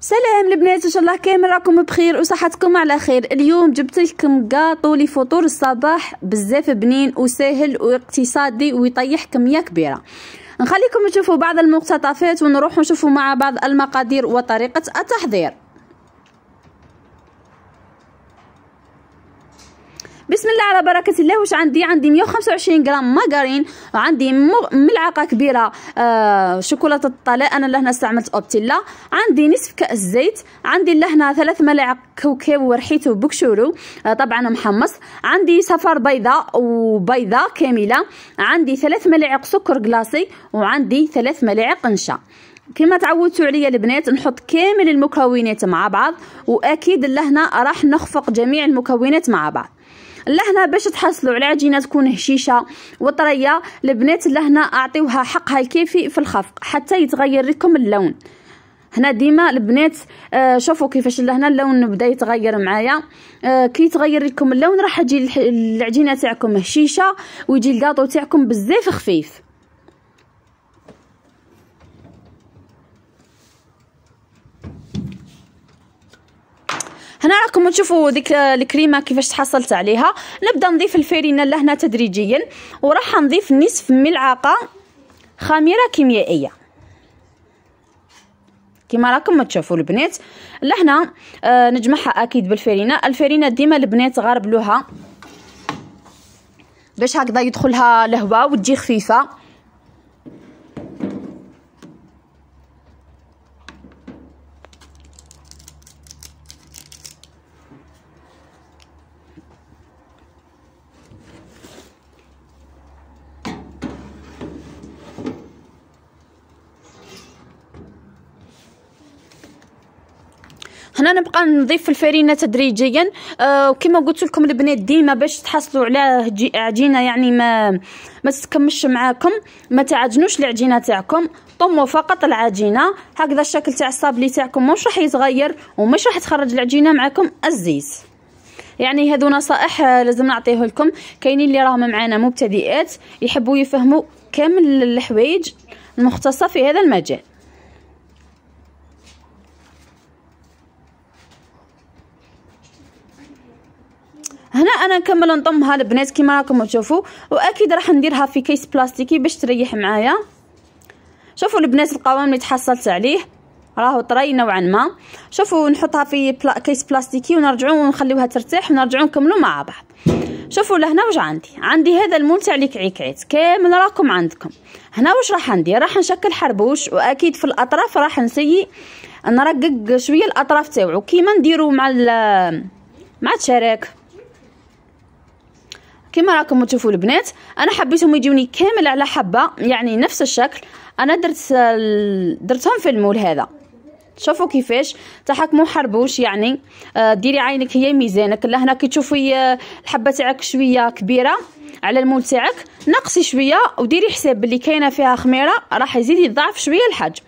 سلام البنات ان شاء الله كامل راكم بخير وصحتكم على خير اليوم جبت لكم كاطو لفطور الصباح بزاف بنين وسهل واقتصادي ويطيح كميه كبيره نخليكم تشوفوا بعض المقتطفات ونروح نشوفوا مع بعض المقادير وطريقه التحضير بسم الله على بركه الله واش عندي عندي 125 غرام ماغارين وعندي ملعقه كبيره آه شوكولاته الطلاء انا لهنا استعملت اوبتيلا عندي نصف كاس زيت عندي لهنا ثلاث ملاعق كوكيو ورحيته بكشورو آه طبعا محمص عندي صفار بيضاء وبيضه كامله عندي ثلاث ملاعق سكر كلاصي وعندي ثلاث ملاعق نشا كما تعودتوا عليا البنات نحط كامل المكونات مع بعض واكيد لهنا راح نخفق جميع المكونات مع بعض لهنا باش تحصلوا على عجينه تكون هشيشه وطريه البنات لهنا اعطيوها حقها الكافي في الخفق حتى يتغير لكم اللون هنا ديما البنات آه، شوفوا كيفاش لهنا اللون بدا يتغير معايا آه، كي يتغير لكم اللون راح تجي العجينه تاعكم هشيشه ويجي الكاطو تاعكم بزاف خفيف هنا راكم تشوفوا ديك الكريمه كيفاش تحصلت عليها نبدا نضيف الفرينه لهنا تدريجيا وراح نضيف نصف ملعقه خميره كيميائيه كما راكم تشوفوا البنات لهنا آه نجمعها اكيد بالفرينه الفرينه ديما البنات غربلوها باش هكذا يدخلها الهواء وتجي خفيفه هنا نبقى نضيف الفرينه تدريجيا آه وكما قلت لكم البنات ديما باش تحصلوا على عجينه يعني ما ما تتكمش معاكم ما تعجنوش العجينه تاعكم طموا فقط العجينه هكذا الشكل تاع الصابلي تاعكم مش راح يتغير ومش راح تخرج العجينه معاكم الزيت يعني هذو نصائح آه، لازم نعطيه لكم كاينين اللي راهم معانا مبتدئات يحبوا يفهموا كامل الحوايج المختصه في هذا المجال هنا انا نكمل نضمها البنات كيما راكم تشوفوا واكيد راح نديرها في كيس بلاستيكي باش تريح معايا شوفوا البنات القوام اللي تحصلت عليه راهو طري نوعا ما شوفوا نحطها في بلا كيس بلاستيكي ونرجعوا ونخليوها ترتاح ونرجعوا نكملوا مع بعض شوفوا لهنا واش عندي عندي هذا الملتع اللي كعكعت كامل راكم عندكم هنا واش راح ندير راح نشكل حربوش واكيد في الاطراف راح نسيي نرقق شويه الاطراف تاعو كيما نديرو مع مع الشراك كما راكم تشوفوا البنات انا حبيتهم يجوني كامل على حبه يعني نفس الشكل انا درت درتهم في المول هذا شوفوا كيفاش تحكموا حربوش يعني آه، ديري عينك هي ميزانك لا هنا كي تشوفي آه، الحبه تاعك شويه كبيره على المول تاعك نقصي شويه وديري حساب باللي كاينه فيها خميره راح يزيد يضعف شويه الحجم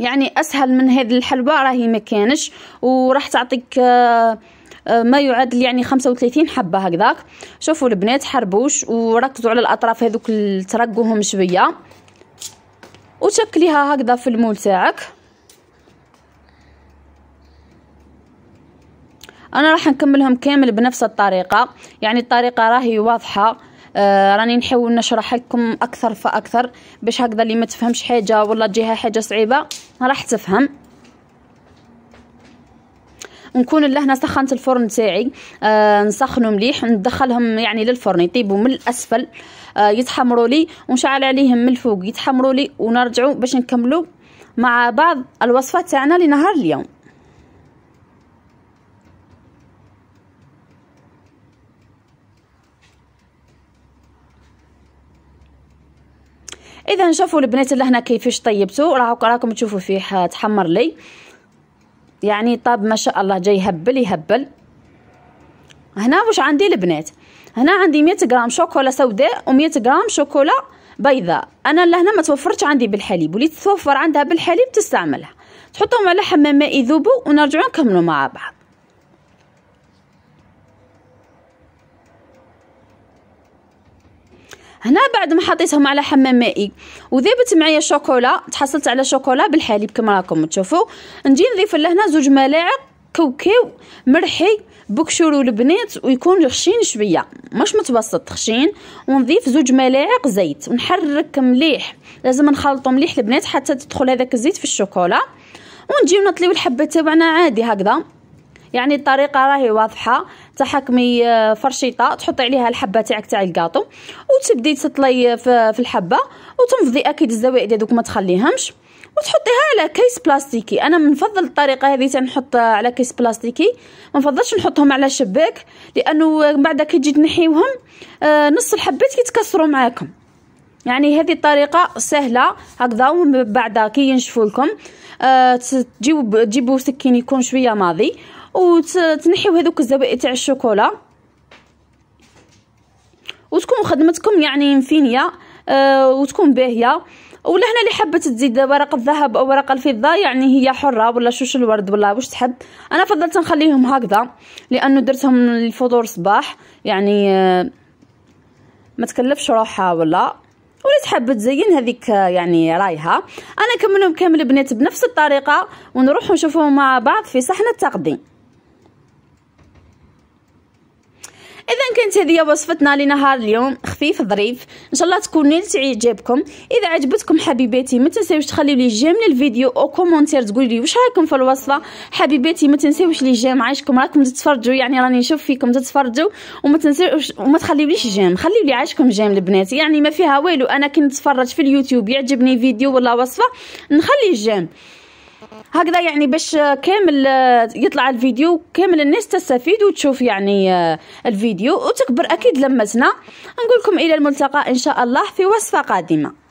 يعني اسهل من هذه الحلوى راهي ما كانش وراح تعطيك آه، آه، ما يعادل يعني 35 حبه هكذاك شوفوا البنات حربوش وركزوا على الاطراف هذوك ترقوهم شويه وتشكليها هكذا في المول تاعك انا راح نكملهم كامل بنفس الطريقه يعني الطريقه راهي واضحه آه راني نحاول نشرح لكم اكثر فاكثر باش هكذا اللي ما تفهمش حاجه ولا تجيها حاجه صعيبه راح تفهم نكون لهنا سخنت الفرن تاعي آه نسخنه مليح ندخلهم يعني للفرن يطيبوا من الاسفل آه يتحمروا لي ونشعل عليهم من الفوق يتحمروا لي ونرجعوا باش نكملوا مع بعض الوصفه تاعنا لنهار اليوم اذا شوفوا البنات اللي هنا كيفاش طيبته راكم راكم تشوفوا فيه تحمر لي يعني طاب ما شاء الله جاي يهبل يهبل هنا واش عندي البنات هنا عندي 100 غرام شوكولا سوداء و100 غرام شوكولا بيضاء انا لهنا ما توفرتش عندي بالحليب وليت تتوفر عندها بالحليب تستعملها تحطهم على حمام ما يذوبوا ونرجعوا نكملوا مع بعض هنا بعد ما حطيتهم على حمام مائي وذابت معايا شوكولا تحصلت على شوكولا بالحليب كما راكم تشوفوا نجي نضيف لهنا زوج ملاعق كوكيو مرحي بكشور البنات ويكون خشين شويه مش متوسط خشين ونضيف زوج ملاعق زيت ونحرك مليح لازم نخلطو مليح البنات حتى تدخل هذاك الزيت في الشوكولا ونجيو نطليو الحبه تاعنا عادي هكذا يعني الطريقه راهي واضحه تحكمي آه، فرشيطه تحطي عليها الحبه تاعك تاع الكاطو وتبدي تطلي في الحبه وتنفضي اكيد الزوائد هذوك ما تخليهمش وتحطيها على كيس بلاستيكي انا منفضل الطريقه هذه تنحط على كيس بلاستيكي ما نفضلش نحطهم على شباك لانه بعد كي تجي تنحيوهم آه، نص الحبات كيتكسروا معاكم يعني هذه الطريقه سهله هكذا ومن بعد كي ينشفوا لكم آه، تجيبوا تجيبوا سكين يكون شويه ماضي وتنحيو هذوك الزوائد تاع الشوكولا وتكون خدمتكم يعني مفينيه آه وتكون باهيه ولا هنا اللي حابه تزيد ورق الذهب او ورق الفضه يعني هي حره ولا شوش الورد ولا واش تحب انا فضلت نخليهم هكذا لانه درتهم للفطور صباح يعني آه ما تكلفش روحها ولا ولا تحب تزين هذيك آه، يعني رايها انا كملهم كامل البنات بنفس الطريقه ونروح نشوفوهم مع بعض في صحن التقديم كانت هذه وصفتنا لنهار اليوم خفيف ظريف ان شاء الله تكون نالت اعجابكم اذا عجبتكم حبيباتي ما تنساوش تخليو لي جيم للفيديو او كومونتير تقولوا لي واش رايكم في الوصفه حبيباتي ما تنساوش لي جيم عايشكم راكم تتفرجوا يعني راني نشوف فيكم تتفرجوا وما تنساوش وما تخليوليش جيم خليو لي عايشكم جيم البنات يعني ما فيها والو انا كي نتفرج في اليوتيوب يعجبني فيديو ولا وصفه نخلي جيم هكذا يعني باش كامل آه، يطلع الفيديو كامل الناس تستفيد وتشوف يعني آه، الفيديو وتكبر اكيد لمتنا نقول لكم الى الملتقى ان شاء الله في وصفه قادمه